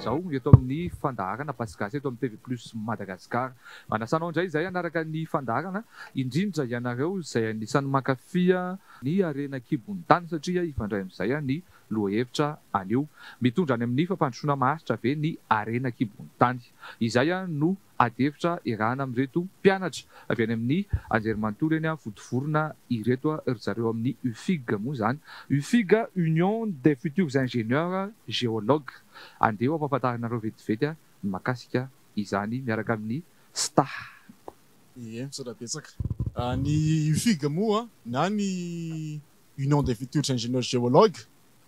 zao atao amin'ny fandaharana paskasy ato ami'ny tev plus madagascara manasanao indray zay anaraka ny fandaarana indrindra ianareo zay anisan'ny makafia ny arena kibony tany satria ifandray amn'izay a ny lohevitra aneo mitondra any amin'ny fampandrosoana mahasitra ave ny arena kibonytany izahy a no adyevitra irahna amy reto mpianatra avy any amin'ny anjerimanotoreny a votivorona ireto ry zareo amin'ny ufigmoa zany ufig union des futurs ingénieur géologe andeho amfafataranareo vetivetya mahakasika izany miaraka amin'ny sta eeany ah, ufig moaa na ny union des futurs ingénieuréoo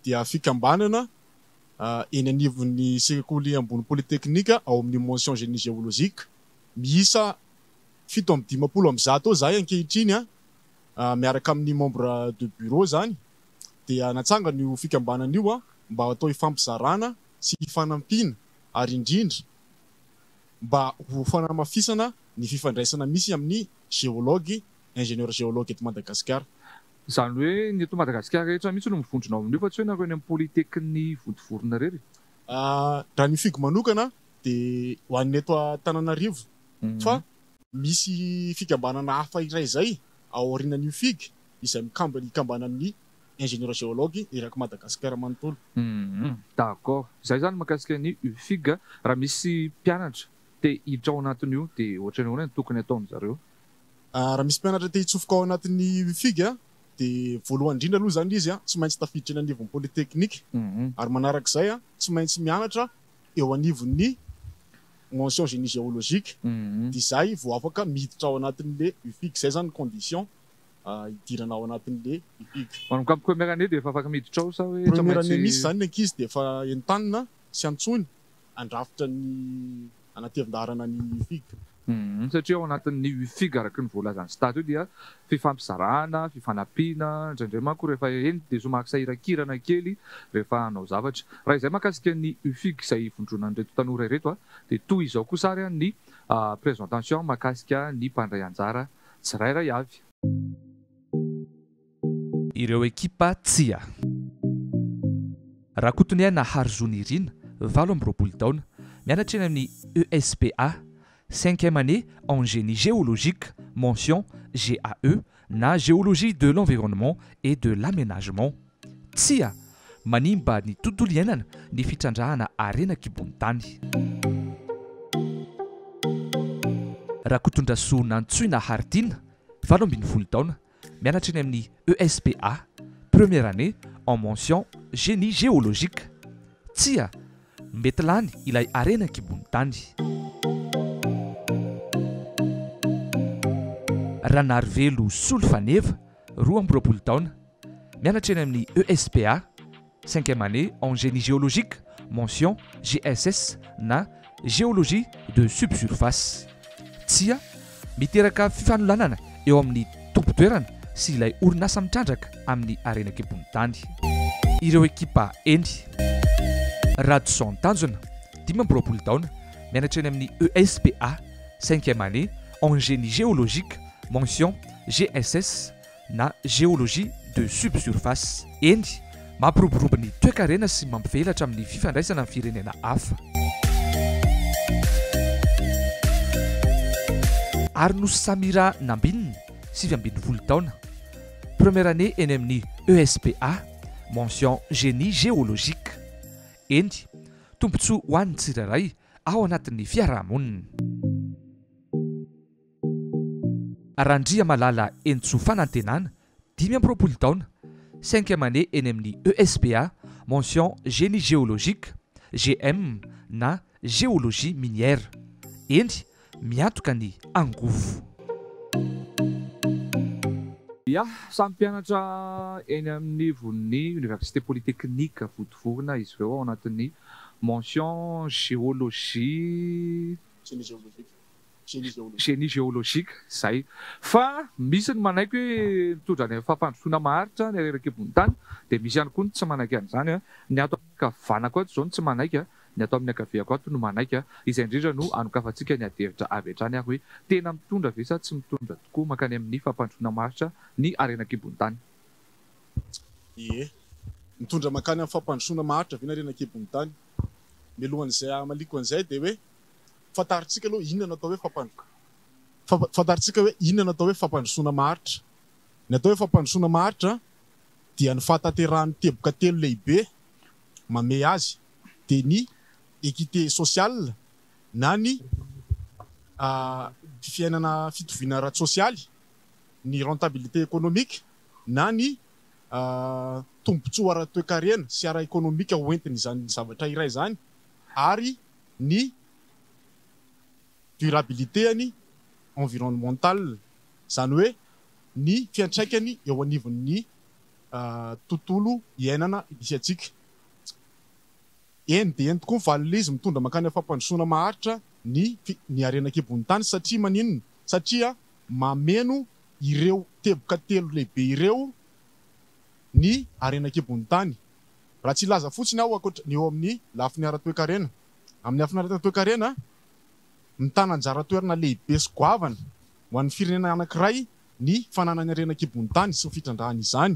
dia fikambanana eh, eny anivon'ny sikakolo ambony polyteknika ao amin'ny mention gen géologique miiafiio n''za atao zahay ankehitriny a eh, eh, miaraka amin'ny membre de bureau zany da natsanga ny ho fikabanana io a mba atao ifamizana syaya hofaa ny fifandraisana misy amin'ny géologe ingénieur géologue eti madagasikar zany hoe nyeto madagasikara ehetra mitsy lo miondronaoamin'ofa tsy hoenaroany ami' enyaahaaayianyzaykaaa in'ny ingéner agéo irakmadaasiaraaooo dcor zay zany mahakasika ny ufig raha misy mpianatra te hidtra aoanatin'io de ohatra nyona ny tokonyataoareoahmisyaaaaaat'y de voalohany indrindra aloha zany izy a tsy maintsy tafiditra eny anivony politechnique mhm. ary manarak'izay a tsy maintsy mianatra eo anivon'ny moncion genie géologique mhm. de zay vo afaka mihiditra ao anatin'le ufige zay zany condition ah, hidirana ao anatin'le upigmierne misy zany ankizy de efa entanina sy antsony andrafitra ny anatevindaharana ny ufig Mhm. satria ao anatin'ny ufig araka ny voalazany stady o dia fifampizarahana fifanapina indraindraymanko rehefa eny de so mahaksahirakirana kely ehefahaao zavatra raha izay makasika ny ufig zay vondronanreto tanorayreto a de toy izao kosary a ny présentation mahakasika ny mpandray anjara tsyrayray avyisiaha kotony aina harzonirina valo amroapolo taona mianatra eny amin'ny espa cinquième année en génie géologique mention gae na géologie de l'environnement et de l'aménagement tsia manimba ny totoloainana ny fitrandrahana arenakibon'ny tany raha kotondrasoa nantsoina haritina vaoabfolo taona mianatra ny amin'ny espa premiere année en mention génie géologique tsia metylany ilay arena kibony tany rahanary velo solofaneva roa ambyroapolo taona mianatra eny amin'ny espa cinqèm anée en genie géologique mention gss na géologie de subsurface tsia miteraka fifanolanana eo amin'ny tompotoerana sy ilay orina asamitrandraka amin'ny arenakbon'ny tany ireo ekipa eny rahatosontanjona dimy ambyroapolo taona mianatra eny amin'ny espa cinqème anée en genie géologique mention gss na géologie de subsurface eny mampiroborobony toekarena sy mampifelatra amin'ny fifandraisana nny firenena hafa ary no samira nambininy sivfolotaona premier année eny amin'ny espa mention genie géologique eny tombontso hoan'ny tsira ray ao anatin'ny fiarahamonina rahandria malala enitsoa fanantenana dimy ampropoly taona cinqiem anée eny amin'ny espa mention genie géologique gm na géologie minière endry miantoka ny angovo ya samympianatra eny amin'ny vonon'ny université politekhnique vodivohana izy veo ao anatin'ny mention géologie genie géologiqa zay fa misy ny manaiky hoe mitondra ny fahampandrosoana maharitra ny arena kibony tany di misy ihany koa ny tsy manaik an'izany a ah. ny ato amin'ny akavana ko ato zaony tsy manaik ah. ny ato amin'ny akaviako ato no manaika ah. izay indrindra no anokafa antsika ny adevitra avy e-trany ahy hoe eh. tena mitondra ave sa tsy mitondra tokoa mankany amin'ny fampandrosona maharitra ny arena kibonytanyemitonra mankay am'y fampandrsoanaahaitra avnarenakiotnynzayaonzay d hoe fantarintsika aloha inona na atao hoe fampa fantarintsika hoe inona na atao hoe fampandrosoana maharitra ny atao hoe fampandrosoana maharitra dia ny faataterahn'no teboka telo lehibe mamey azy dea ny équité social na ny ah, fiainana fitovianara-sosialy ny rentabilité économiqua na ny ah, tombontsoara toe karena sy ara économikua hoentiny izany ny zavatra iray zany ary ny drabilité any environemental zany hoe ny fiantaikany eo anivn'ny euh, tontolo iinana in dn tokoa ala izy mitondra makany fampandroona maharitra nyny arena kebon'ny tany satria maninn satia mameno ireo teboka telo lehibe ireo ny arenakebon'nytany raha tsy laza fotsiny a aky eo amin'ny lafiny aratoekarena amn'ny ainyaratoekarena nytananjara toerana lehibe skoavana ho an'ny firenena anakiray ny fanana ny arena -kibony tany sy nofitrandrahan'izany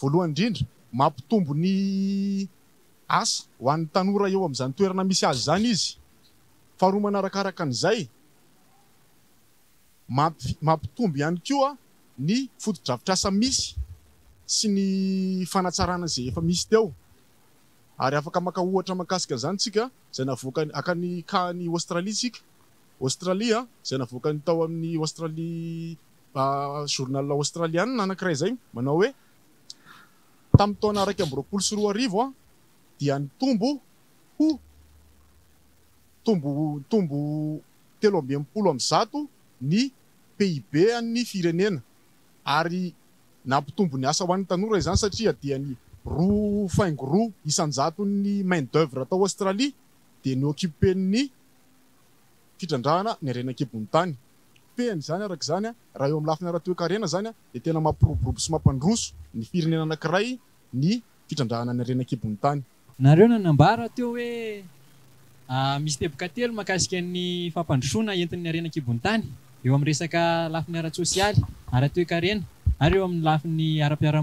voalohany indrindra mampitombo ny asa ho an'ny tanora eo amin'izany toerana misy azy zany izy faharoa manarakaraka an'izay mamp- mampitombo ihany ko a ny foto-dravitra asa misy sy ny fanatsaranazay efa misy teo ary afaka makaohatra makasika an'izany ntsika zay navoakany aka ny kahany aostralia tsika aostraliaa zay navoaka ny tao amin'ny aostralia journal aostralianna anakiray zay manao hoe tam'y taona araiky ambyroapolo sy roa arivo a dia ny tombo ho tombo tombo telo ambyapolo am'n zato ny paibe ny firenena ary nampitombo ny asa hoan'ny tanora zany satria dia ny roa faingoroa isanjato ny maindeuvre atao aostralia dia ny ocipenny firandrahana ny arenakibonytany pe zany arak'zany a raha eoa'y lafi'ny aratoekarena zany a di tena mampiroborobo sy mampandroso ny firenena anakiray ny fitrandrahana ny arena kibonytanyreoatooemisyteoka teoaaiany mndooanaen anao'tnyeoam' resakaaiyoeye''a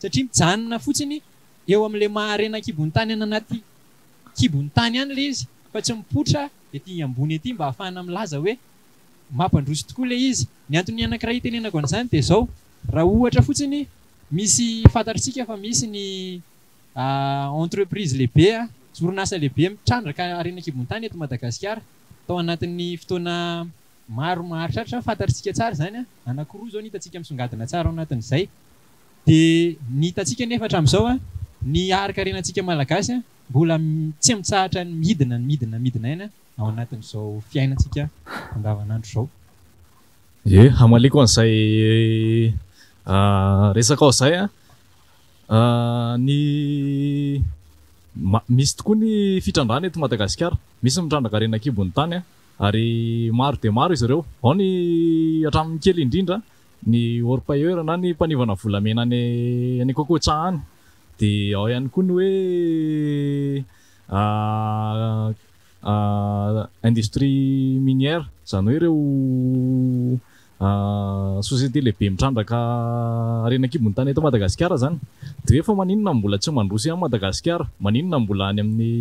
satria mijanona fotsiny eo amin'la maharena kibonytany ay anatykinytanyaye i tsy ioabonyy mba ahafahanaaaoeampandrosy tooae izynananakira tenenako 'zany dorah hra fotsiny misy fantartsika fa misy nyentreprise lehibeornasalehibe traoakaenakiotany emadagasiaraato anat'yoanamaoara fantartsika tsar zanyanaroa zaoniaikaaa san'ay di ny itantsika nefahatram'izao a ny arika renantsika malagasya mbola tsy am'tsaratra ny miidina n mhidina mihidina ina ao anatin'zao fiainatsika andaanandro zao e amaliko an'izay eh, ah, resaka ao zay a ah, ny m misy tokoa ny fitrandrany eto madagasikara misy mitrandraka rena kibon'ny tany a ary maro de maro izy reo ao ny atramin'ny kely indrindra ny orplena nympanianavamena ay any ocotahay d ao ihany koa ny hoe ah, ah, industrie minière zany hoe reo ah, société lehibe mitrandrakarena kibony tany etmadagasikar zanoefa maninoambola tsy mandrosy amadagaskar maninonambola any amin'y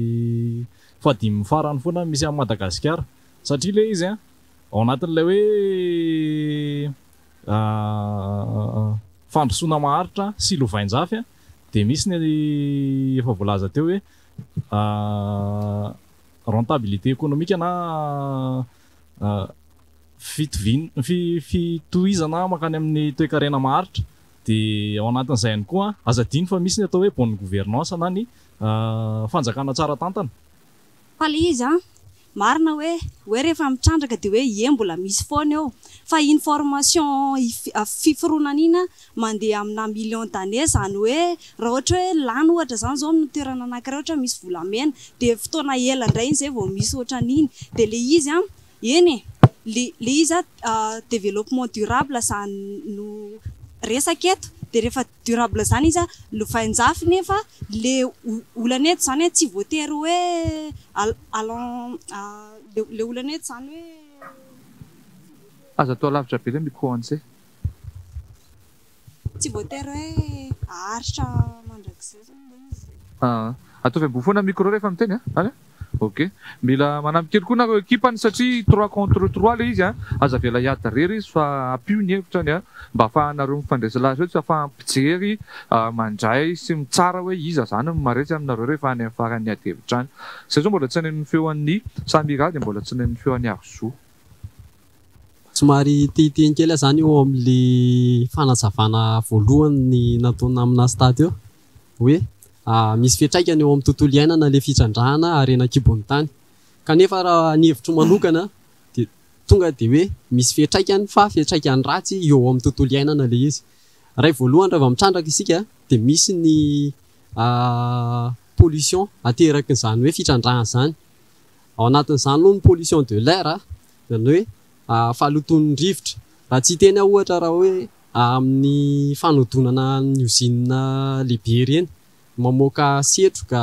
adi farany foana misy amadagaskar satria le izy a ao anatin'lay oe Ah, fandrosoana maharitra sylovainjafya de misy ny efa volazateo hoe ah, rentabilité économiqa na ah, fitovin fi fitoizana makany amin'ny toekarrena maharitra de ao anatin'izay any koaa azadino fa misy ny atao hoe bonne gouvernance na ny fanjakana tsara tantana fa le izya marina hoe oe rehefa mitrandraka de hoe ie mbola misy foany ao fa information ah, fiforona n in mandea amina million dané zany hoe raha ohatra hoe lany ohatra zany zao amiy toerana anakiray ohatra misy volamena di fotoana elandray e, iny zay va misy otraniny di le izy a eny lle e, izy ah, dévelopement drablezay noesak etodefrableznyizjfnefle olany eto zany e tsy voatery hoe ah, le olany eto zany oe aza atao alavitra be la micro anc ah, atao vy ambofoanamiro reefa amiteny a ah, a ok mila aamikelkonaian atiatrois contre troi e iaeyaendsy afahmpiery mandray sy mitsara hoe iza zanymaretsy aminareo refaanyfanaevitrany zay zao mbola tsy hnayfeoay samyrahde mbola tsy hna'ny feoan'ny arozo tsomary tehitehnkely zany eo aminla fanazavana voalohany ny nataona amina sy taty eo hoe ah, misy eo am'yneo amin'ny tontoloa aloanyehamiandrakaka de misy ny ah, polution aterakynzany hoe fitrandraazany ao anatin'zany aloha ny polution de lairea ah, zany hoe Ah, fahalotony drivotra raha tsy teny ohatra raha hoe ah, amin'ny fanodonana ny ozinina lehibe ireny mamoaka setro ka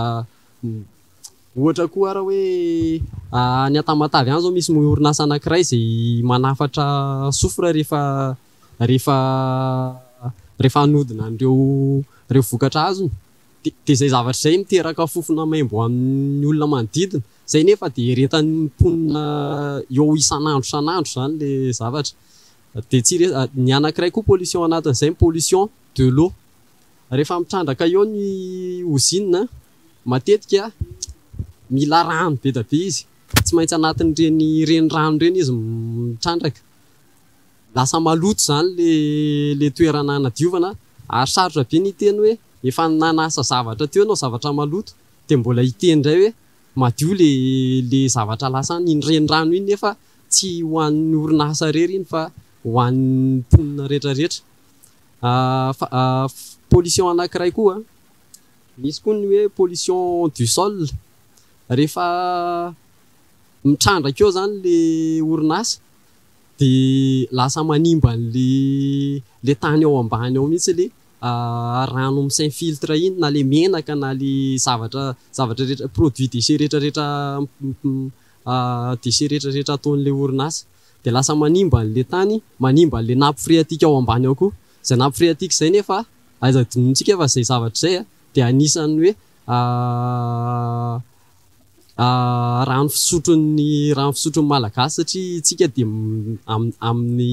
hmm. ohatra koa raha hoe ah, ny atamatavy any zao misy miorinasa anakiray zay manafatra sofra rehefa rehefa rehefa anodina ndreo reo vokatra azo de zay zavatra zay miteraka fofona maimbo aminy olona manodidina zay nefa ah, de retany mponina eoisan'andro sanandro zany la zavatra de tsyre nyanakiray koa polution anatin'zay npolition de lrehefmiandraka eonyimatekmila no e abe iz sy maintsy anat'yreny renrano reny izy iandakanla toerananadiona ary sarotra be nyteny hoe efa nanasa zavatra teo anao zavatra maloto dia mbola hitendray hoe madio lele zavatra lasa inrendrano iny nefa tsy hoan'ny orinasa rery iny fa hoannehetraeetpoliionanakiray ah, ah, koa ah. misy koa ny hoe polition du solrehefa mitrandraka eo zany le orinasa di lasa manimbanyle la tany ao ambany ao mihitsy le rano misain filtre iny na le menaka na le zavatra zavatrarehetra produit decer rehetrarehetra decer rehetrarehetra ataon'le orinazy de lasa manimban'le tany manimba n'le napy fre atika ao ambany ao ko zay napy fratika zay nefaazannotsika fa zay zavatrazay a d anisan'ny hoe rano fisotrny rano fisotron'ny malagasy satria tsika di aamin'ny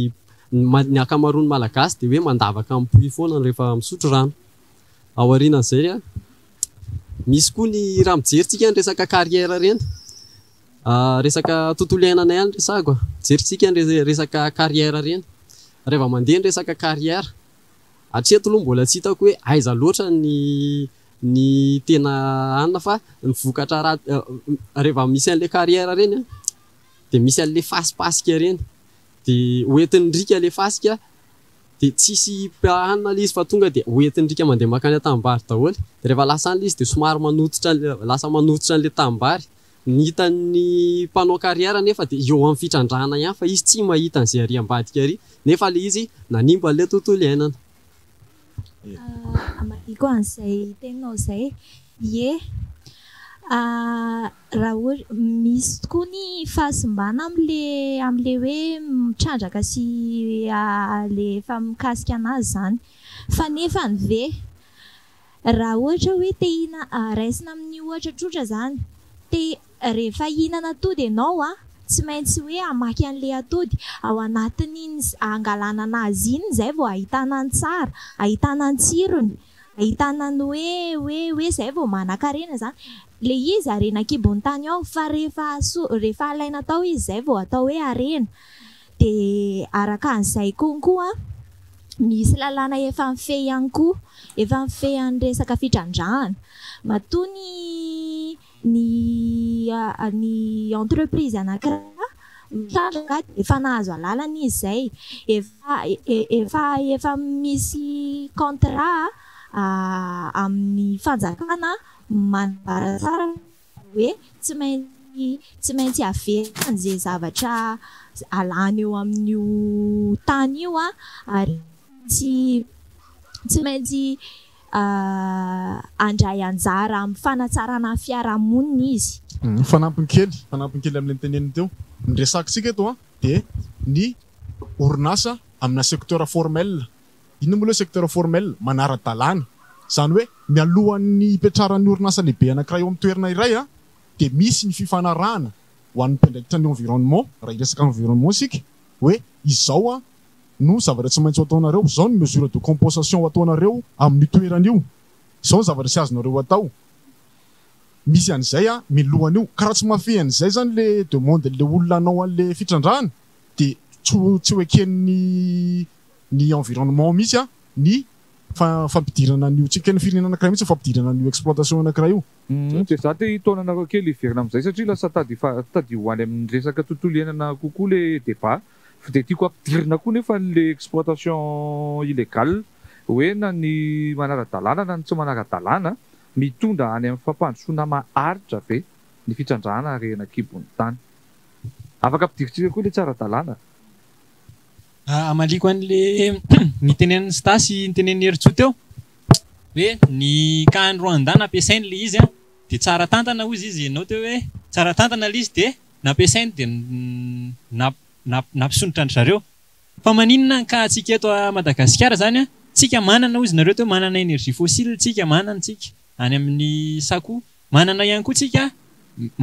ny akamarony malagasy d hoe mandavaka min'ypoy fonay rehefa misotro ranonaaeskany resak enettooaaeaeeeeneatloabolat hitao hoeaoa nny ena anna fa ivokatrarareeva eh, misy an'le arrir renya d misy an'le fasipasika reny d oentin'nyrika la fasika di tsisy phanina ley izy fa tonga di oentin'nyrika mandeha makany tabary daholy d rehefa lasa anley izy de somary manotitra lasa manototra an'la tabary nyhitanny mpanao karrièra nefa di eo amin'ny fitrandrahana ihay fa izy tsy mahitan'zay ari ambadikary nefa le izy nanimba nle tontolo iainanaae ah, Ah, raha ohata misy tokoa ny fahasombana amile amile hoe mitrandraka sy ah, le efa mikasika an'azy zany fa nefa ny ve raha ohatra hoe te hiina ah, resina amin'ny ohatra trotra izany ti rehefa ihinana tody ianao a tsy maintsy hoe amaky an'le atody ao anatiny iny angalana an'azy iny zay vao ahitana any tsara ahitana any tsirony hitanany oe oe oe zay va manakena zany le izy arenakibontny a fa efasrefaaainatao izyzay va atao oe aena d araka n'izay konyko misy lalana efafehy any ko efa fehyanresaka firandrany matonynyny entreprise anakiratgadhazo aizay eefa e, e, misy contrat amin'ny fanjakana manabaratsara hoe tsy maintsy tsy maintsy averany zay zavatra alany eo amin'n'io tany io a ary atsy tsy maintsy andray anjara am'y fanatsarana fiarahamoniny izy mm, fanampinkely fanampikely amin'lay ntenena teo nyresakyntsika eto a di ny orinasa amina secteur formele ina moloh secteur formel manaradalàna zany hoe mialohan'ny ipetraran'nyorinasa lehbe anakiraha eo am' toerina iray ah, a de misy ny fifanaranaanpndraikitra ah, ny nvironement ah, raha resakanvirenaaay anendele oaaole ade tsy tsy hokeninny ny environnement mihitsy a ny fafampidirana n'o tsika ny firinena anakiraha mihitsy n fampidirina n'o exploitation anakiraha iod mhm. za ti hitonanar kely hiverina amin'izay satria lasa tadiatadhoany amin'ny resakatontolo iainana kokoa le deba deako ampidiina koa nyefa nle exploitation ilégale hoe na ny manaradalàna na tsy anaradaàa nraay am'fampanooanaahaitraeai'tkl à Ah, maliko an'le ny tenen'ny stasy nytenen'ny heri teo hoe ny kahnyro anda naampiasainyle izy a de tsara tantana ozy izy anao teo hoe tsaratantanala izyde piasain dnampisonitrandrzeoa nkatsikaetomadagasikara zany a tsika mananaozynareo teo mananaénergi fossil siaany ain'yaaa any koasika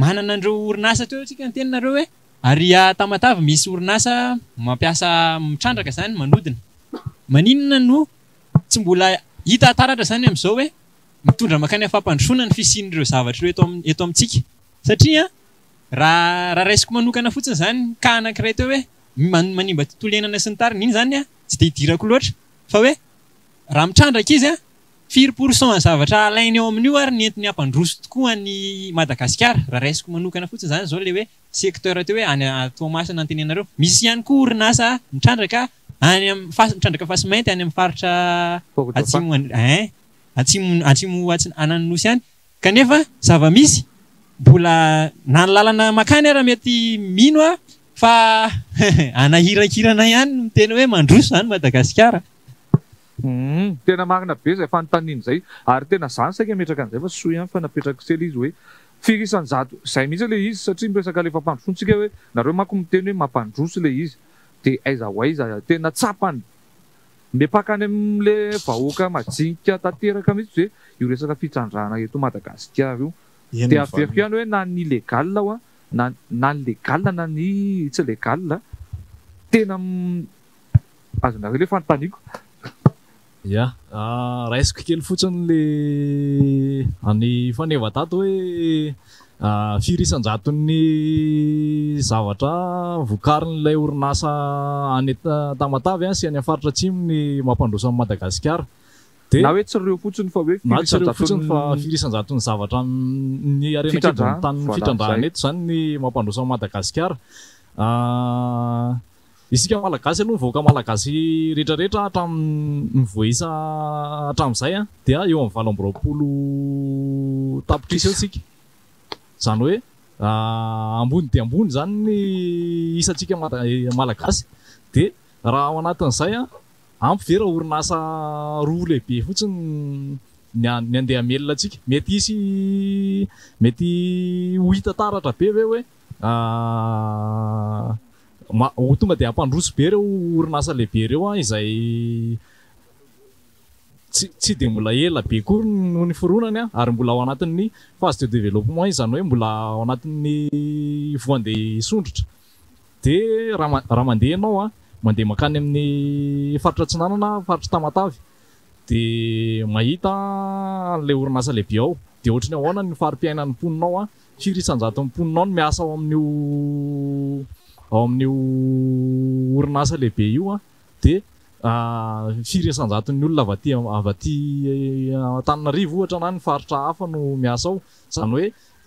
mananandreo orinasy ateo tsika ny teninareo hoe arytamatav ah, misy orinasamamiasa mirandrakazanyyiatra zany am'zao hoe mitondra makany amandronany fisinireo zaatrreo eoamtraha rasiko manokana fotsiny zany khanakiray t eohoe manmba tontoloenana sy ny tarina iny zanya ah, tsy deiiraaahairandrakaizya ah, fir poursentzavatra alainy eo amin'io ary ny entiny ampandroso tokony madagasikara raha rasiko manokana fotsiny zany zao lay hoe secteurteo hoe anytomasna anteneanareo misy ihany koa orinasa mitrandraka any afamitrandraka fasy mainty any amin'ny faritraatsinasiatimo ats ananosy hany kanefazavamisymbola nanolalana makany araha mety mino afa anahirakirana hany tena hoe mandroso any madagasiaratenamaana hmm. be za fantainzay ary tena zany saka etraka nizay fasoa any fa napetraka sel izyoe firisanjato zay mihitsy le izy satria miresaka le fampandrosontsika hoe nareo manko miteny hoe mampandroso le izy de aizaho aza tena tsapany mepakany am'le vahoaka majinika tanteraka mihitsy ze io resaka fitrandrana eto madagasikar io de aveko ihany hoe na ny legale ho a na na ny legale nany tsylegal tena azonareo ley fanotaniako ya ah, raisiko kely fotsiny le any fanevatato hoe ah, firisanjatony zavatra vokarin'lay orinasa anet tamatavy any sy any afaritra tsimi ny mampandroso am'n madagasikar dia oetreoota na tsyre fotsiny fa firisanjaton'ny zavatra ny arenakedy tannny fitrandrahany eto zany ny mampandroso an madagaskar ah, isika malagasy aloha mivoaka malagasy rehetrarehetra hatrammivoaia atram'zay a ah, dia eo amvalmbrootapitri eayoeambony d ah, ambony zanyn iatsika alaas deraha aoanatin'zay aampveraorinsa ah, roa lehibe fotsiny ademelna tsika mety isy mety hohitataratra be e hoe ao tonga de ampandroso be reoorinaalehbereoaayty dembola ela be kory nohonyfronany a ary mbola aoanatin'ny fase de développement zany hoe mbola oaatyrarahnaoa mandehmakany amin'ny faritra tsinanana faritra tatadahitle orinalehib aodeohatrn'ny ananyfaripiainany mponinao a firisanjatonymponinao no miasao amin'n'o ao amin'n'io orinasa lehibe io a ah, de ah, firesanjaton'ny olona avatyavatytannariv eh, ohatra na ny faritra hafa no miasa ao zany hoe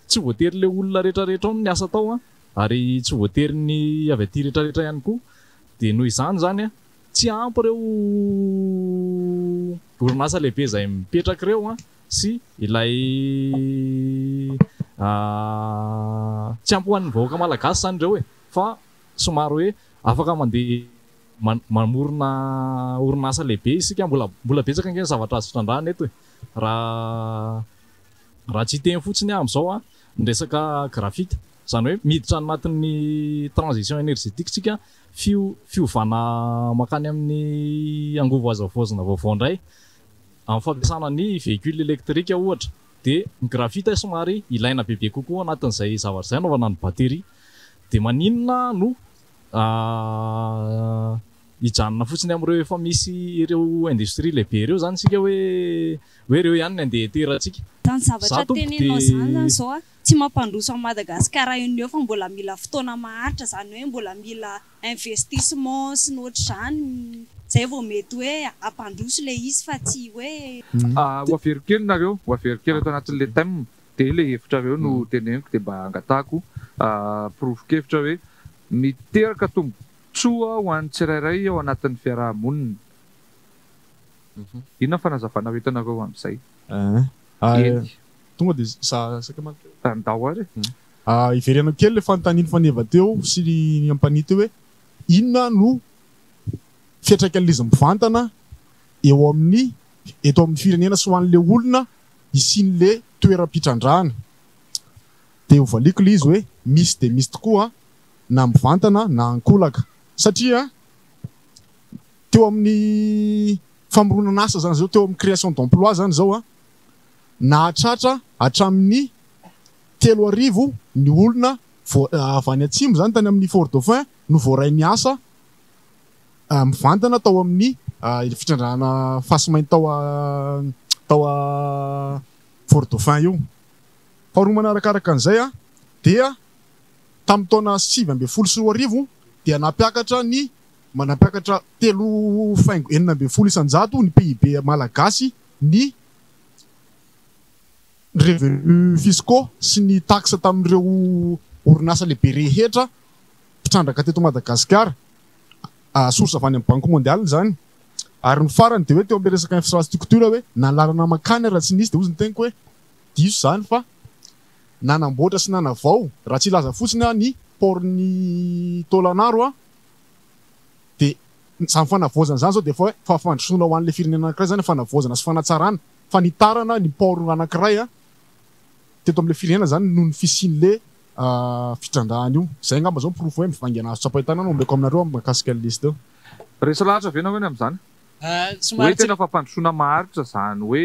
tsy voatery le olona rehetrarehtra ao am'nyasa ataoa ah, ary tsy voatery ny avy aty rehtrarehetra ihany ko de noho izany zany a tsy ampy reo orinasalehibe zay mipetrak reo a sy ilay tsy ampo hoan'ny vhoakamalagasy zany reo e eh. fa somary hoe afaka mandeha amamorina orin sa leh be izy sika moambolaetkeatraz ahatsyey e. fotsiny a'zaoaresakarafit zany hoe miditra ny anatin'ny transition énergétique sika fiofiovnaaany amin'nyana'mnyhiule életriue oatra drait somaryiinabebe kokoa anatin'zayzavatrzaaoabaterianinano hijanona ah, fotsiny am'ireo efa misy reo industrie le be reo zany sika hoe hoe reo ihaniny andeha terantsika zany zav aatra totendnanyay zaoa tsy mampandroso am' madagasikarahineo fa mbola mila fotoana maharitra zany hoe mbola mila investissement sy ny ohatra zany zay vao mety hoe ampandroso le izy fa tsy hoe mm. ah, oaverokelona reo hoaverokelyto anatin'le tama de le hevitra aveo no mm. teneniko de mba angatahko ah, provokevitra hoe miteraka tombotsoa hoan' tsirairay mhm. eo anatn'nyiaahaoninainona aa oam'zay eh? ah, nn eh, tonga di za samadaar hmm. ah, iverena kely lay fanontanino faneva teo sy ny ampani teo hoe inona no fiatraika anylazi mivantana eo amin'ny eto amin'ny firenena sy ho an'lay olona isian'le toeram-pitrandrana di hovalikola izy hoe misy di misy tokoaa na mivantana na ankolaka satria teoamin'ny famoronanaasa zany zao teo amin'ny création demploit zany zao a ah, naatratra atramin'ny telo arivo ny olona voavany ah, atsimo zany tany amin'ny fort dauphin no voarai ny asa ah, mivantana tao amin'nyfitrandrahana fahasymain taoataoafor daphin oharomanarakaraka an'zay a dia tamin'ny taona sivy amben folo sy roa arivo di napiakatra ny manapiakatra telo faingo enina mben folo isanjato ny paibemalagasy ny reveu fisca sy ny taxa tamin'ireo orinasa lehibe rehetrapitrandrakateomadsy ami'ybakdiyrnydeoeo aresakifrastrturoenallana makany raha tsi nisy de ozy ny tenako hoe diso zany fa nanamboatra sy nanavao raha tsy laza fotsiny ny portny tlanaro a de zany fanavozana zany zao defa hoe fahafandrosona hoan'la firenena anakray zanyfanazaana fa nna aakraya teto am'le firenena zany noo sinl am'aahanday oe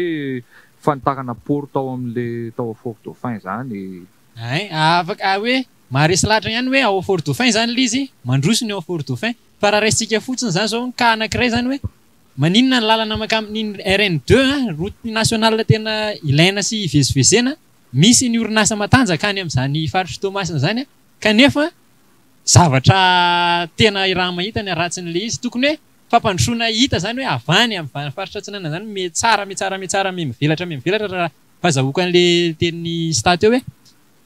fanitarana port tao amin'la tao afor dauphin zanynafak hoe ah maharesy lahatra ihany hoe ao for dauphin zany la izy mandrosi ny ao for dauphin fa raha rasintsika fotsiny zany zao nka anakiray zany hoe maninona ny lalana makampin'y rndei ah, rote national tena ilana sy ivezivezena misy ny orinasa matanjaka any ami'zany faritry tomasina zany a ah. kanefa zavatra tena irahan-mahitany aratsin'la izy tokony hoe fa mpandosoana hita zany hoe avany ami'vana faritra tsinana zany me tsara me tsara me tsara me mivelatra ame mivelatra rahraha fa azahokan'le ten'ny state eo e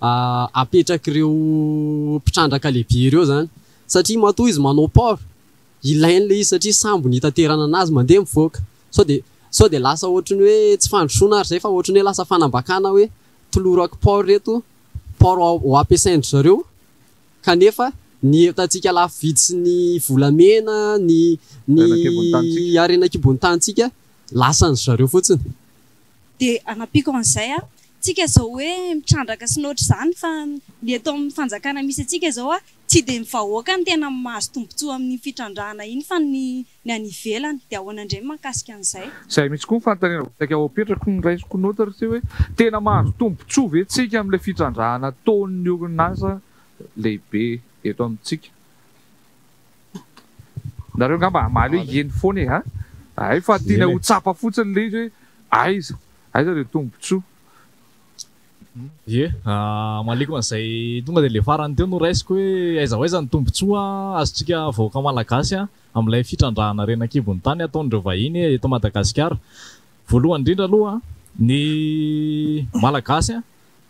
Ah, apetraky ireo mpitrandraka lehibe ireo zany satria mato izy manao port ilainyle izy satria sambo ny hitaterana anazy mandeha mivoaka sa deso de lasa oatr'ny hoe tsy fandrosona ry zay fa otrny hoe lasa fanambakanahoetlorakport retoport ampiasaindry zareonetsika lavidy sy ny volamena nyny arena kibo'nytatsika lasany zareo fotsinyaakzay tsika zao hoe mitrandraka sy nyoatra izany fa neto amin'ny fanjakana misy antsika zao a tsy di mivahoakany tena mahazo tombotsoa amin'ny fitrandrahana iny fa nny anivelany di ahoanandray mankasika n'izay izay mitsy koa ifataeasaipetrako naisikoohoetenamahazo tombotsoa ventsikaam'la iadhayeheengam hoeeaahotspa fotsinyla izy hoe aza za le tombotsa iemalko ah, an'zay tonga d lefarany teo no rsk hoe aizaoaizany tobona azotskananyalagasya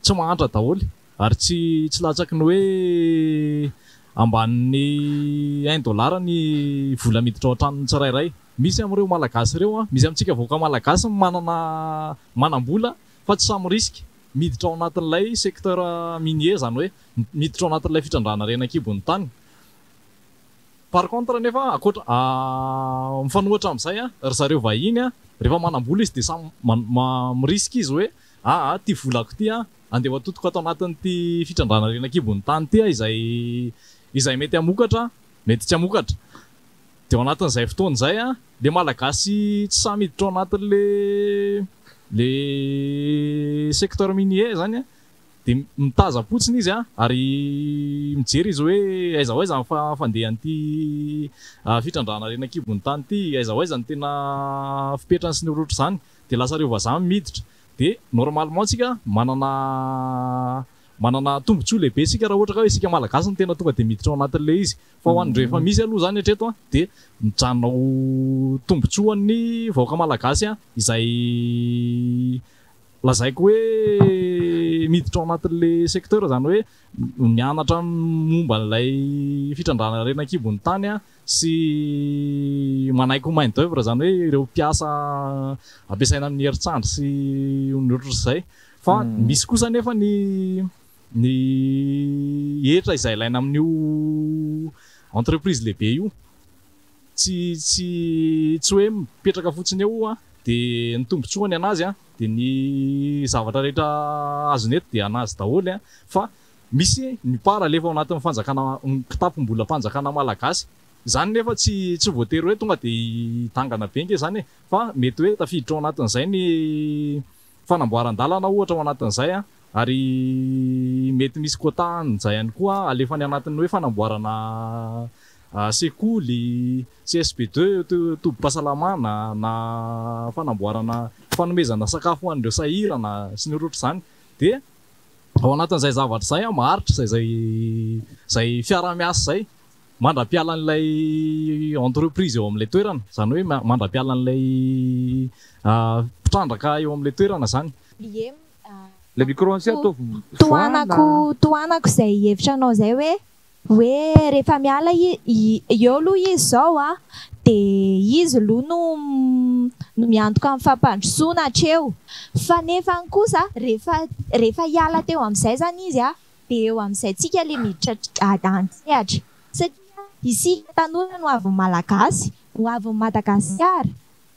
tsy mahantraaholy ary tsy tsy latsaki ny hoebynllaryladiraaymisy amreo malaas reo a misy amntsika ka malagasy manana manambola fa tsy samyriska miditra ao anatin'ilay secteur minier zany hoe miditra o anatin'ilay fitrandrana renaarontreneaatrmifanohatra ah, am'zay a y areoineeaaabo izy de samirisque izy oe ah, ah, ty volako tya andeatotoko ato anatiny ty fitrandarenaonanytyaizaytsy saiditr ao anatin'le le secteur miniar zany a de mitazapotsiny izy a ary mijery izy hoe aiza hoaizanyfa fandehan'ity ah, fitrandrana rena kibon'ny tany ity aiza hoaiza ny tena fipetrany si niloatra zany de lasa reova za miditra de normalement tsika manana manana tombonts leh be sika raha oatra ka hoe sika malagasy ny tena tonga de miditra ao anatile izy fahoandreefa mm. misy aloha zany atreto a de mijanao tombontshan'ny vaokaalagasyaizaylazaiko hoe miditra ao anatinle secteur zany hoe mianatra momban'lay fitrandranarenakiony tanya sy manaikomaindoeuvre zany hoe reo ami'yinsatmisy mm. kosa nefany ny eta izaylaina amin''ioentrepriselebe iots sy tsy hoe mipetraka fotsiny eoa de nytombontsoany anazy a de ny zavatra rehetra azony eto de anazy daholy a fa misy mipara lefao anatinfanjakana kitapombola mpanjakanamalaaszany nefa ts tsy voatery hoe tonga de iangana benge zany e. fa mety hoe tafiditra ao anatin'izay ny fanamboarandalana ohatra ao anatin'izay a ary mety misy kotahanyzay hany koa alefa ny anatin' hoe fanamboarana ah, secoly c sp deu tobompahasalamana na fanamboaanafanomezanasakafo hanreo sahirana sy nyroatra zany de ao anatin'zay zavatra zay a maharitra za zay zayfiara-mias zay mandrapialan'lay entreprise eo am'la toerana zany hoe mandrapialan'lay ah, pitrandraka eo am'lay toerana zany l microanse tov toanako toanako izay hevitra anao izay hoe hoe rehefa miala i eo aloha izy zao a de izy loa no no miantoko amin'ny fampandrosonatra eo fa nefany kosa rehefa rehefa hiala teo amin'izay zany izy a de eo ami'izay ntsika le meditra adyantsehatra satria isika tanora no avyny malagasy o avyny madagasikara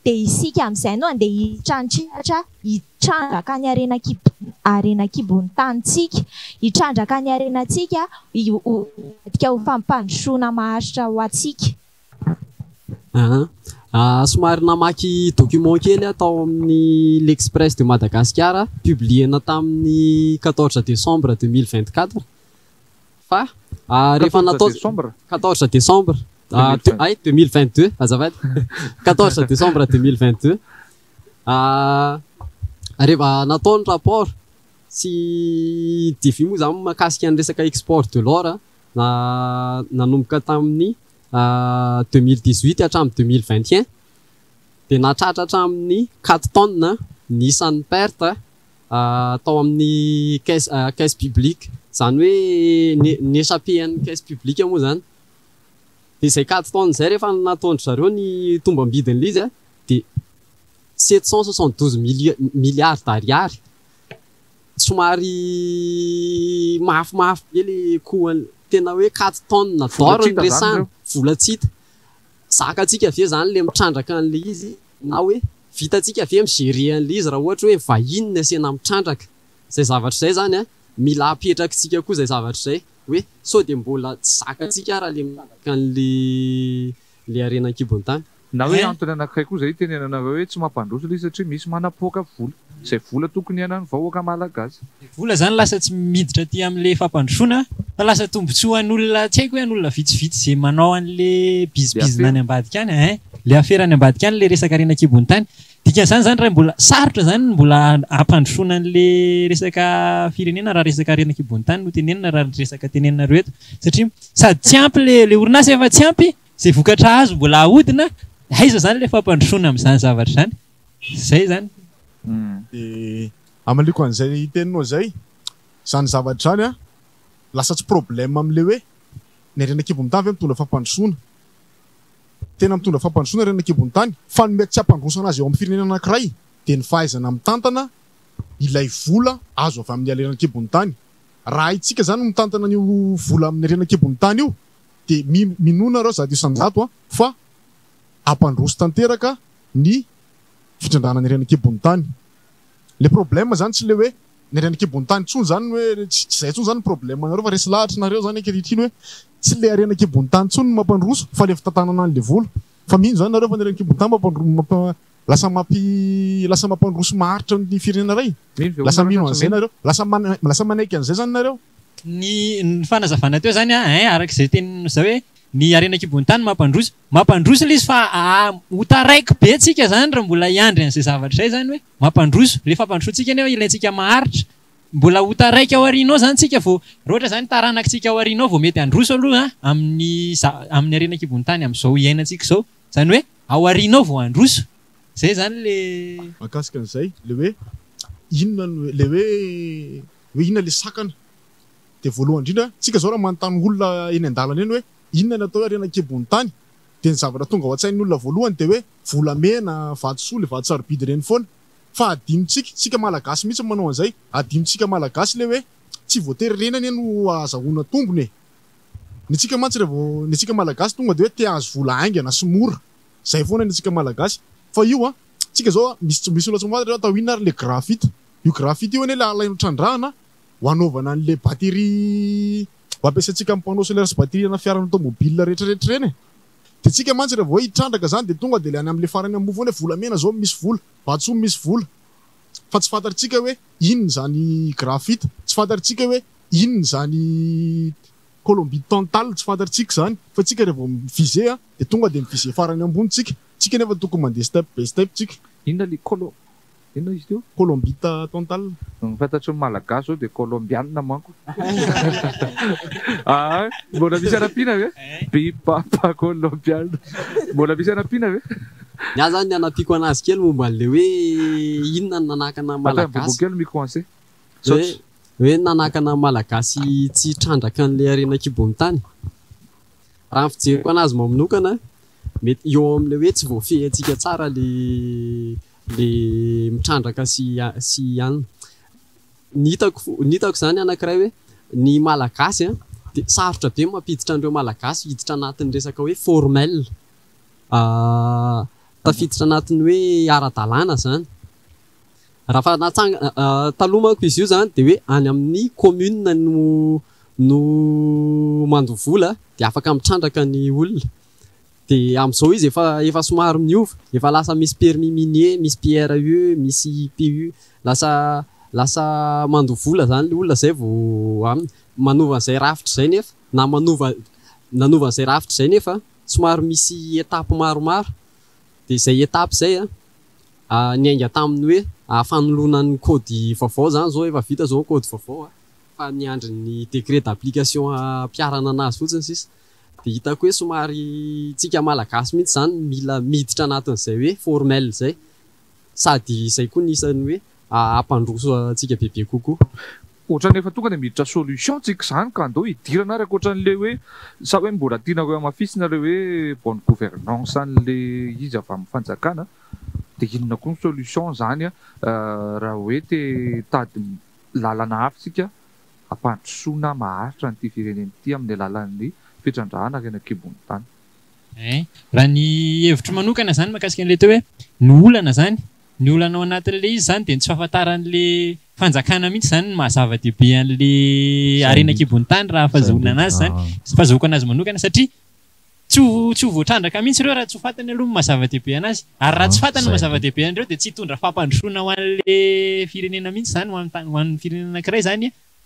di isika amin'izay no a dea hitranotriatra hitrandraka ny arena kibo- arena kibon'ny tanytsika itrandraka any arenantsika idika hofampandrosoana mahasitra ho atsika somarina maky document kely atao amin'ny l'express de madagascara publiena tamin'ny quatorze décembre deux mille vingt quatre fa ah, rehefa nataom quatorze décembre uxiitaytorze decembre euxmieiteataon'ny rapport sy defi moa zany o mahakasika any resaka export de lora nananomboka tamin'ny ah, deux mille dixhuit atramin'y deux mille vingteun de natratra atramin'ny quatre tone nisan'ny perte atao ah, amin'ny cas caise publiqe izany hoe nyesam-pehan'y caise publique moa zany de izay quatre ton zay rehefa nataondry zareo ny tombambidin'lay izy a de sept cent soixante douze mlmilliards dariary somary mafimafy e la kohoan' tena hoe quatre tone nadorany resana volatsita zaka antsika ave zany le mitrandraka an'la izy na hoe vita ntsika ave migerean'le izy raha ohatry hoe vahinina asina mitrandraka zay zavatra zay zany a mila petrakitsika koa izay zavatra zay hoe so de mbola tsy zaka tsika raha le maaka n'le le arena kibony tany na oe eh? antony anakay koa zay tenyenana va hoe tsy mampandroso le satria misy manapoaka vola zay vola tokony hihainany vahoaka malagasy vola zany lasa tsy miditra ty ami'le fampandrosoana fa lasa tombontsy ho an' olona tsy haiko he anyolona vitsivitsy zay manao an'la bizibizinna any ambadika any eein eh? le afera any ambadika any le resaka arena kibonytany dikan'izany zany raha mbola sarotra zany mbola ampandrosona an'la resaka firenena raha resaka arena kibony tany notenenna raha resakatenenareo eto satria sady tsy ampy la orinasy efa tsy ampy zay vokatra azo mbola ahodina aiza zany la fampandrosoana ami'zany zavatra zany zay zanyd hmm. amaliko an'izay tenino zay zany zavatra zany a lasa tsy problema amin'le hoe ny arena kibony tany vae mitondra fampandrosoana tena mitondra fampandrosoana rena kebony tany fa nomety tsy ampandroso anazy eoamn'ny firinena anakira'enhka zany mitavolaa'y enatyreoarlaytsyle oe renakebonytany tsony zany hoe tsy zay tsony zany problemnareo fa resy lahatra nareo zany keihtriny hoe tsy le arena kibony tany tsonyno mampandroso fa le fitantana anany le volo fa mihino zany nareo fa narena kibontany mampanromam lasa mampi lasa mampandroso maharitra ny firenena ysaio zay nareoaalasa manaiky an'izay zany nareonynazavnateo zany arakzay tenza hoe ny arena kibonytany mampandroso mampandroso la izy fa ah, otaraiko be ntsika zany raha mbola iandry an'izay zavatra zay zany hoe mampandroso le fampandrosontsika anefa ilaintsika maharitra mbola ota raiky ao arinao zany ntsika vao raha ohatra zany taranak ntsika ao arinao vao mety androso aloha an ah, amin'ny a amin'ny arena kibony tany amin'izao hainantsika zao zany hoe ao arinao vao androso zay zany le mahakasika n'izay le hoe inona le hoe hoe inona la sakana dea voalohany indrindra ntsika zao raha manontany olona eny an-dalana eny hoe inona n atao hoe arena kibon'ny tany dea ny zavatra tonga aoantsain'n'olona voalohany de hoe volamena vatoso le vatosarobidy ireny foana fa adimtsika tsika malagasy mihitsy manao azay atsikamalaas leoe tsy oateryrenany noaaye tiaatysiamalaasy tonadehoe tazoaiaayna asiaa aomis lat faatina aryle grahitoait ay l alainotrandanaona le bateriampasika polsyaterina fiarana tômobil reetrareetra renye de atsika mantsy reh vao hoe hitrandraka zany de tonga de le any am'le farany ambony foana he volamena zao misy vola vats o misy vola fa tsy fantatry ntsika hoe inony zany grahit tsy fantatry tsika hoe inony zany colombie tental tsy fantatry ntsika zany fa tsika rah vao fize an de tonga de mifize farany ambonytsika tsika nefa tokony mandeha stepe be stepe tsika inal iazy olombit tontaadoiaamah zanyanatiako aazy kely mombale hoe inona nanaanaaaaoe hoe nanakana malagasy tsy hitrandraka an'le arena kibonytany raha mifijeriko anazy mamonokana mety eo amile hoe tsy voafehy ntsika tsara le la mitrandraka sy a sy hanna n itako n hitako zany anakiray hoe ny malagasy a eh, di sarotra be mampiditra anireo malagasy fiditra anatin'ny resaka hoe formele ah, tafiditra anatiny hoe ara-dalàna zany raha fa natsanga ah, ah, talomako izy io zany di hoe any amin'ny kommun no no mandovola di afaka mitrandraka ny olona de amin'zao izy eefa somaro miov efa lasa misy permi miner misy piere eu misy pu lasalasamandzanyl olonazaymavnza raitrazayenamamavanzay rafitra zay nefa somaro misy etape maromaro d zaytap zayanaigatamin'y hoefanoloanyôdyanyaôadrnydécre d'application piarana an'azy fotsiny zisy de hitako hoe somary tsika malagasy mihitsy zany mila miditra anatin'izay hoe formel zay sady izay koa nisany hoe ampandrosoasika bebe kokoaatrnefatonga de miiditrasolutiontsika zany kaande hidirana rak ohatran'le hoe sa hoe mbola tianaomafisinare hoe bone gouvernanc l izy avy 'faadinona koa nysolution zanyaraha oe ttady lalana afytsika ampandrosoana maharitra noity firenenity amin'le lalan'ly araha eh, ny hevitro manokana zany makasika n'le to hoeny olana zany ny olana a anatinle izy zany dtsy fahafantaran'la fanjakana mihitsy zany mazava-dehibe an'la arenakibon'nytany rahaazahonaazyzanyhzonazymanokana satiay dhtsyeoaatsy haareo tsyid frenenamihsy zanyy renennaray zany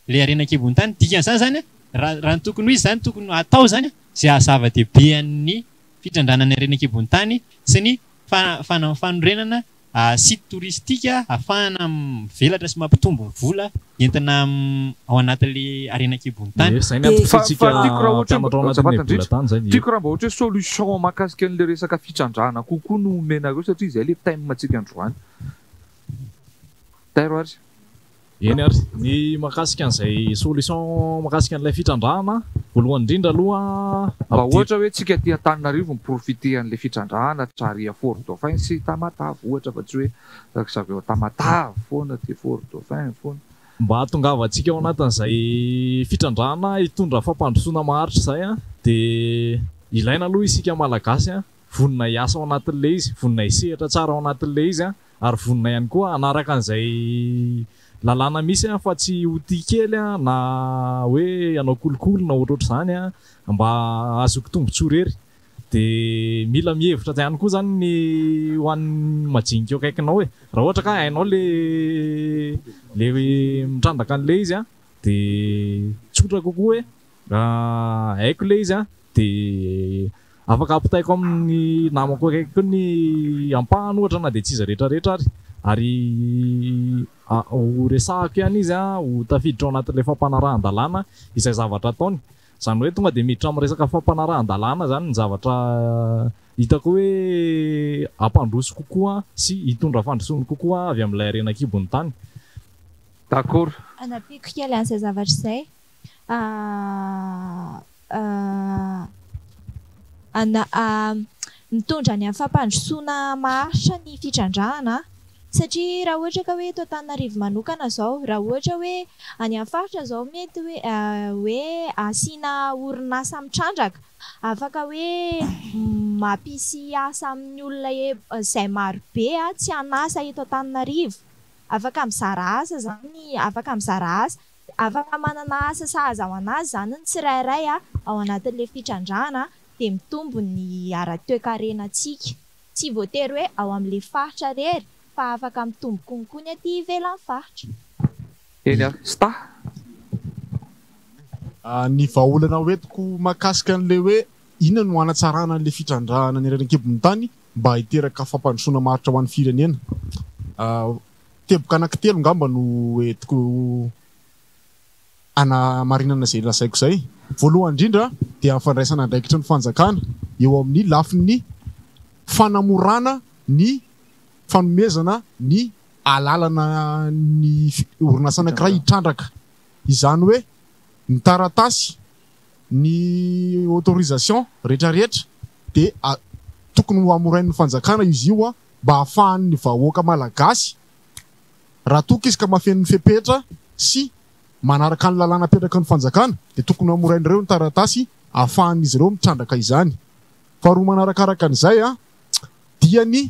aenaontanyy raha ny tokony ho izy zany tokonyh atao zany a zay azava-deibe a'ny fitrandrana ny arenan-kibony tany sy ny faafahana amin'ny fanorenana ah, site toristika ahafahana ivelatra sy mampitombony vola entina ao anatinla arenan-kibony tanyoiako raha mba ohatra hoe solution mahakasika n'le resaka fitrandrana kokoa no omenareo satria zay le time matsikaandroanytr eny ary ny makasika n'izay solution mahakasika n'la fitrandrahana lohanindrindraalohauyumba atongavantsika ao anatin'zay fitrandrahana itondra fampandrosona maharitra zay a di ilaina aloha isika malagasy a vonina iasaao anatin'le izy vonina isehitra tsara ao anatin'le izy a ary vonina ihany koa anaraka n'zay lalàna misy a fa tsy ho ti kely a na hoe anao kolokolo na ohatra ohatra zany a mba azoko tombontsorery de mila mihevitra t any koa zany ny hoanny majinikeo akaikinao oe raha ohatra ka hainao le le mitrandraka an'le izy a de tsotra kokoa hoe ah, haiko le izy a de afaka ampitaiko amin'ny namako akaikko ny ampahano ohatra na de ts izaretrarehetra ary ary o resaako ihany izy a ho tafiditra ao anatile fampanarahandalàna izay zavatra ataony zany hoe tonga de miditra am'resaka fampanarahandalàna zany ny zavatra ah, hitako hoe ampandroso kokoa sy hitondra afandrosony kokoa avy amlay arenakibony tany d cord aapakoklanzay zavatrazaynmitondra ah, ah, ny ami'fampandrosoana mahaitra ny fitrandrahana satria raha ohatra ka hoe totannarivo manokana zao raha ohatra oe anyafaritra zao mety eh, oe asina orinasamitrandraka afaka oe mampisy asa amiy olona e, zay maro be tsy aasa totaaafaka mzara asa zanafakamzasa afkmanaaaoaazy zanytsyrairay ao anati'le fitrandrana di mitombony aratoekarenatsika tsy voatery hoe ao amile faitra rery fa afaka mi'ny tombokonokony aty velany varitraeny sta ah, ny vaholana entiko makasika n'le hoe inona no anatsarana nla fitrandrahana ny renakebony tany mba hiteraka fampanoanaaitrahoan'nyeteok ah, aateombiny fanamorana ny fanomezana ny alalana ny orinasanakira itrandraka izany hoe nytaratasy ny autorisation rehetrareetra de tokony amorainny fanjakana izy io a mba ahafahan'ny vahoaka malagasy rahatok izy ka mahafen'nyfepetra sy manaraka nylalanapetraka ny fanjakana d tokony arainreo ntaratasy ahafahanizy ireo mitrandraka manarakaraka n'zaya diany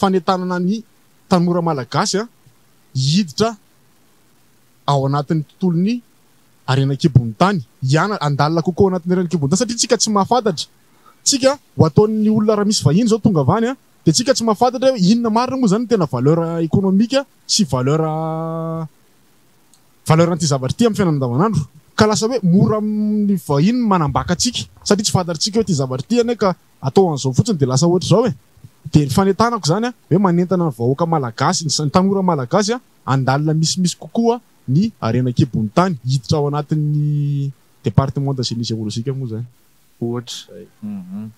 fanentanana ny tamora malagasy a ah, hiditra ao anatiny tontolo ny arena kibontany iana andalina koko ao anati'yarena kebontany satria iasahaahiariamoa ah, zanytena valeur konomika sy valeraleurtyzavatr y amin'ny fiana tsaa ho ty zavatra ty anka atao an'zao fotsiny de lasa ohatra zao e de ny fanentanako zany a hoe manentana ny vahoaka malagasy ny tanora malagasy a andalina misimisy kokoa ny arena -kebony tany hiditra ao anatin'ny département de genisevolozika moa zany ohatraum mhm.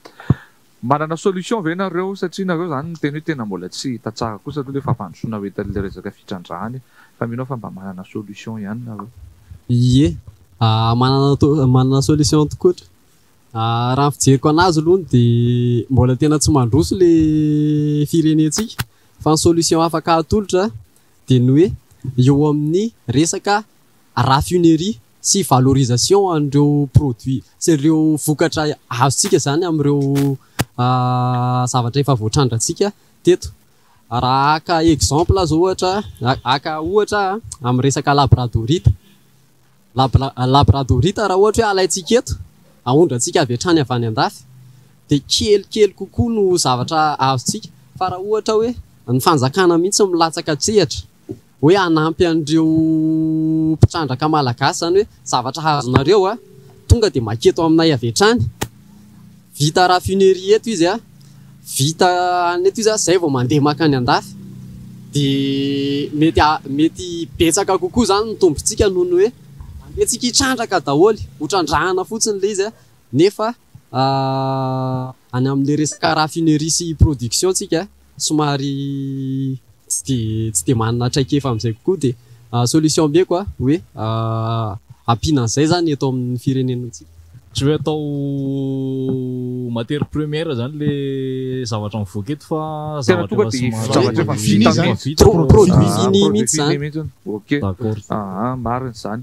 manana solution av nareo satria nareo zany no teny hoe tena mbola tsy htantsara kosa ta le fampandrosoana oetanle rezaka fitrandraany fa mihnao fa mba manana solution ihany nareo ie ah, mananat- manana solution tokotra Ah, raha ny fijeriko anazy lohano de mbola tena tsy mandroso le firenentsika fa ny solution afaka atolotra de ny oe eo amin'ny resaka rafuneri sy valorisation an'ireo produit sy reo vokatra azontsika zany amireo ah, zavatra efa voatrandrantsika tetoahaaeemplezao ohraaka ohatra am' resakalabradritradrit raha ohatra hoe alaintsika eto draskaan-tranyany kelikely kokoa no zavtraazosikafa raha ohoe ny fnka mihitsy milatsaka tsehatra oe anampy anreo mpitrandraka malagasy zany hoe zavatra azonareo a tonga de maketo aminay avea-tranytfei eto izy avtn et izy zay v mandea maka any dafd mety betka kokoa zany mitombotsika nohony hoe ntsika hitrandraka daholy hotrandrahana fotsiny le izy a nefa ah, any amle resaka raha funeris production tsika somary tsy de sy de manana atraikefa am'zay kokoa di ah, solution mekoa hoe ah, ampiinan'zay zany atao amin'ny firenena tsika atsy hoe ataomatère première zanyle zavatraoaketfazoduit fini mihisy zany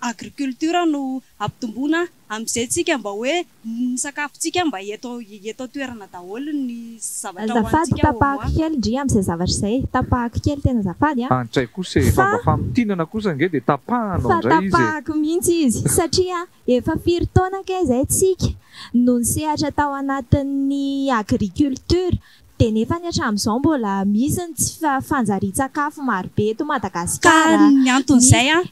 agricultura no ampitombona ami'izay tsika mba hoe ny sakafontsika mba etao etao toerana daholo ny zavatrazafady tapahako kely ndria amiizay zavatra zay tapahako kely tena zafadya atay ah. kosa efafamitinana kosa nge de tapaha fa e. tapahhako mihitsy izy satria efa firitonake zay tsika no ny sehatra atao anatin'ny agricultura di nefa ny atram'izao mbola misy ny tsyfa fanjaria tsakafo maro be eto madagasikarmsanehradizayraha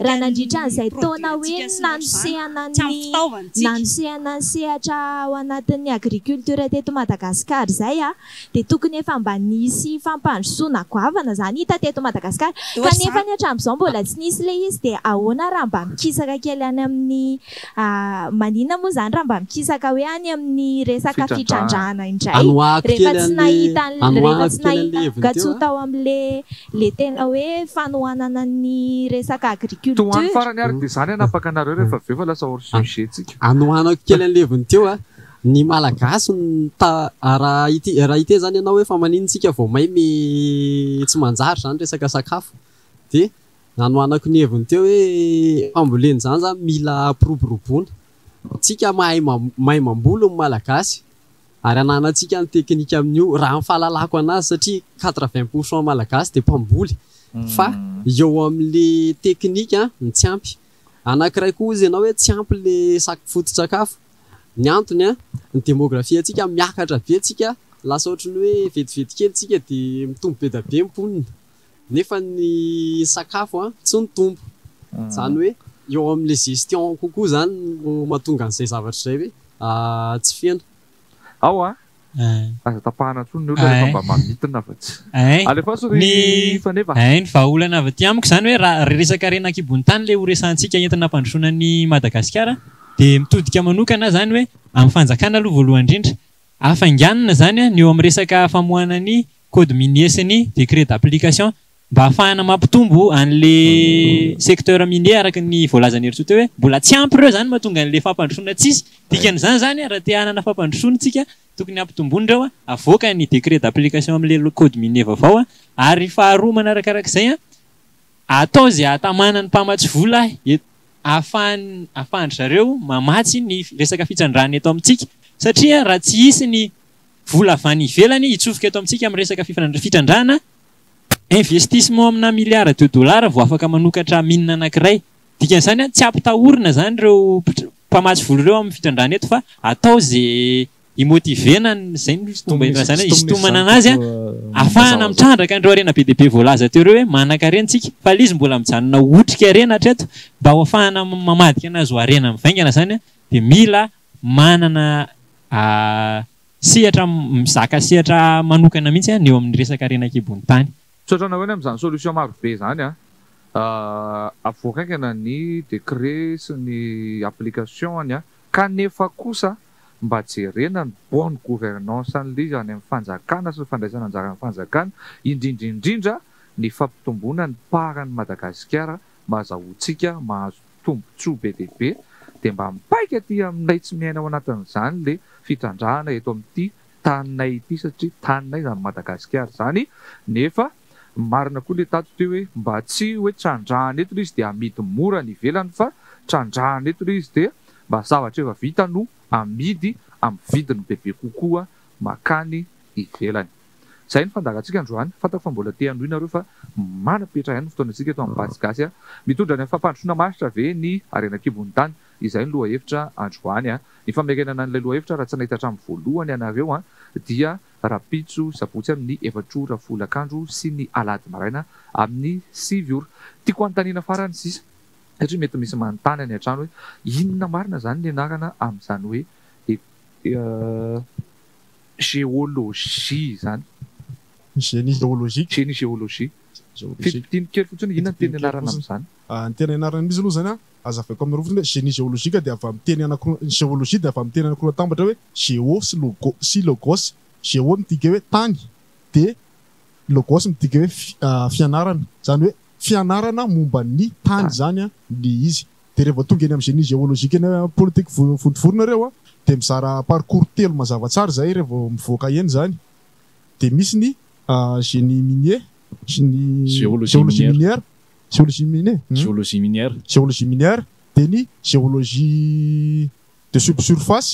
nadritran'izay taona hoenseha nanosehanany sehatra o anatin'ny agricultura teto madagasikara zay a dia tokony efa mba nisy fampandrosoanagoavana izany hitateto madagasikara fa nefa ny atramn'izao mbola tsy nisy le izy dia ahoana raha mba mikisaka kely any amin'ny Ah, manina moa zany raha mba mikiaka hoea amin rekradiehahloaml le tena hoe fanoanananny resakaagriculteuranohanako hmm. ah. kely any leviny teo a ny malagaso ta rah ity-raha ite zany ianao hoe fa maninatsika vao may my tsy manjary zany resaka sakafo de nanoanako nyhevny teo oe mambolenzany za milapiroborobona tsika mahay mambolymalaasy ary anatsikanyenaamin'io rahafahalalako aazy satria quatrevint pourcentmalaasy demaby hmm. eo amle tenika ymyanakirakoz ana hoe tsympyle aoto-tsafonyaonyanydemograisika miakatra be sika lasatny oe vetivetikelysika d mitomb be dabe mponna nefa ny sakafo a ah, tsy ny tompo mm. zany hoe eo amin'la gestion kokoa zany no mahatonga n'izay zavatra zay hoetsyfnain ah, ah. eh. ny vahaolana ava ty amiko zany hoe raharesaka renakibon'ny tany la horesantsika entina hmpandrosonan'ny madagasikara dia mitodika manokana zany hoe amin'ny fanjakana aloha voalohany indrindra afaingianona zany a neo amin'ny resaka famohana n'ny code minuesny décret d' application mba hahfahana mampitombo an'la secteur mine araka ny volazany eritsoteo hoe mbola tsy ampy ireo zany mahatonga nla fampandrosona sisany zanyahaaamadondécre dappliationalaraaaanypamasylaaaafandry zareo mamatsy ny resaka fitrandrana toaiy itsofoka etoamintsika amin'ny resaka fifitrandrahana investissement amina milliard de dolara vao afaka manokatra mihnina anakiray n'zany tsy atoina zany ireomaatsy voloireo an'ny ftadran eadreobe dea be eeeaenizy mbola iaoaotrika renare ba hoafahanamamadika azy arena iaigana zanyd mila manana seatra mizaka seatra manokana mihitsyny eo amin'ny resaka rena kibonytany sotranahoany amin'izany solution marobe zany a ah, avoakaigina ny decret sy ny application anya kaefa s mba eenany boneverancealny ami'ny fanjakan syn fandraisananjaranfanjakana indrinddrindamianarnymadagasikaahazaoatiahazotobo bdbdmba paikaty aminay tsy mihaina ao anatin'zanyle fitandahana eto a'ty taninay ty satia taninayamadagasikar zany nefa marina koa le tato te hoe mba tsy hoe trandrahany etl izy de amidy morany ivelany fa trandrahany et le izy de mba zavatra eavitanoam amvidinybebe kokoakyivelnyzay nyfandaantsikaandroanyfantao fambola tenh inareofa manaptrainyny toanaika to am'asyndrany afampandroonaaritra ve nyanakibonytany izanyloaeitraandoanyn frnana 'lay loaeta raha tsy nahitatranvoalohany anareo adia rahapitso zabotsy amin'ny efatro rahafolo akanro sy ny alaty maraina amin'ny sivora sariametisoyathoinina zanyanarana am'zany oe géoloie zany geni éloianie éloieiiely fotsiny ionte anarana 'zany ah, ny tena anarana mihizy aloha zany a aza vaiko ai'yaroa fotsin hoe genie géologika di avymiteny aao géologie de avy mi teny anakronatambatra hoe géo si logose jéou midika hoe tany de logose midika hoe ah, fianarana zany hoe fianarana momba nny tany ah. zany a ny izy di reheva tonga eny amin'ny geni géologique na politique vodivoronareo a dea mizara parcour telo mazavatsara zay raheva mivoaka heny zany dea misy ny ah, geni miner gniooéolgi minère géologe minergologie mnière géologie minière hmm? dia ny géologie de sub surface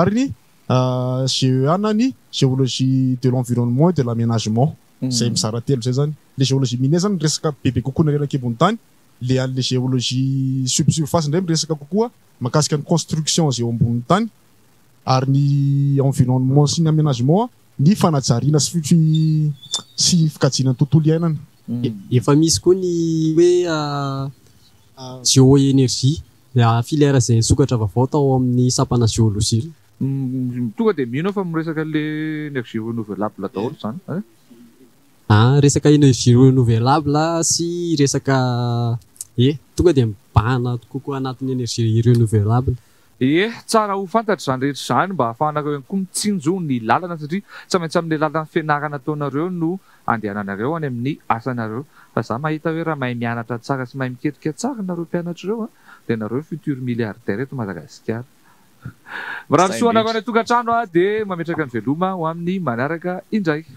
ary ny géoanany géologie de lenvironnement de l'aménagement zay mizaratelo zay zany le géologi miner zany resaka bebe kokoa nyarenake ambon'ny tany leale géologie subsurface ndray resaka kokoa mahakasika nyconstruction zeo ambonn'ny tany aryny enviroement sy nyaménagement ny fanajaina ssy fikainany tontolo inaisy oany oegéoéneiefarzayoatra aoatao amin'ny sapana géoloi Mm, tonga de mihino o fa miresaka le énergie renouvelable daholo zany eh? a ah, resaka énergie renouvelable sy resaka e tonga di mibanao koko anatin'ny énergie renouvelable e tsara ho fantatra zany rehetra izany mba ahafaanareo any koa mitsinjo ny lalana satria tsy maintsy amin'la làlaa fianarana taonareo no andehana anareo any amin'ny asanareo fa za mahita hoe raha mahay mianatra tsara sy mahay miketrika tsara nareo mpianatra reo a di nareo ny future milliardaire eto madagasikara raha nisoanako any tongantrano a di mametraka ny veloma ho amin'ny manaraka indraiky